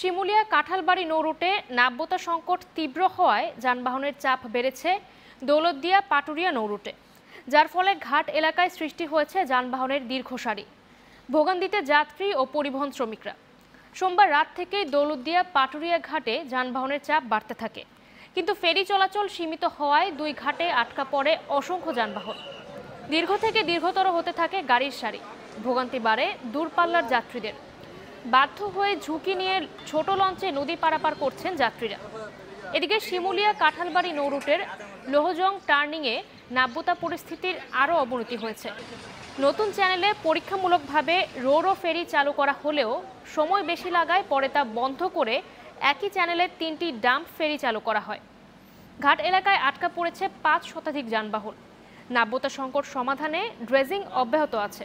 শিমুলিয়া কাঁঠালবাড়ি নৌরুটে নাব্যতা সংকট তীব্র হওয়ায় যানবাহনের চাপ বেড়েছে দৌলতদিয়া পাটুরিয়া নৌরুটে যার ফলে ঘাট এলাকায় সৃষ্টি হয়েছে যানবাহনের দীর্ঘ সারি ভোগান্দিতে যাত্রী ও পরিবহন শ্রমিকরা সোমবার রাত থেকেই দৌলতদিয়া পাটুরিয়া ঘাটে যানবাহনের চাপ বাড়তে থাকে কিন্তু ফেরি চলাচল সীমিত হওয়ায় দুই ঘাটে আটকা পড়ে অসংখ্য যানবাহন দীর্ঘ থেকে দীর্ঘতর হতে থাকে গাড়ির সারি ভোগান্তি বাড়ে দূরপাল্লার যাত্রীদের বাধ্য হয়ে ঝুঁকি নিয়ে ছোট লঞ্চে নদী পারাপার করছেন যাত্রীরা এদিকে শিমুলিয়া কাঁঠালবাড়ি নৌরুটের লোহজং টার্নিংয়ে নাব্যতা পরিস্থিতির আরও অবনতি হয়েছে নতুন চ্যানেলে পরীক্ষামূলকভাবে রোরো ফেরি চালু করা হলেও সময় বেশি লাগায় পরে তা বন্ধ করে একই চ্যানেলে তিনটি ডাম্প ফেরি চালু করা হয় ঘাট এলাকায় আটকা পড়েছে পাঁচ শতাধিক যানবাহন নাব্যতা সংকট সমাধানে ড্রেজিং অব্যাহত আছে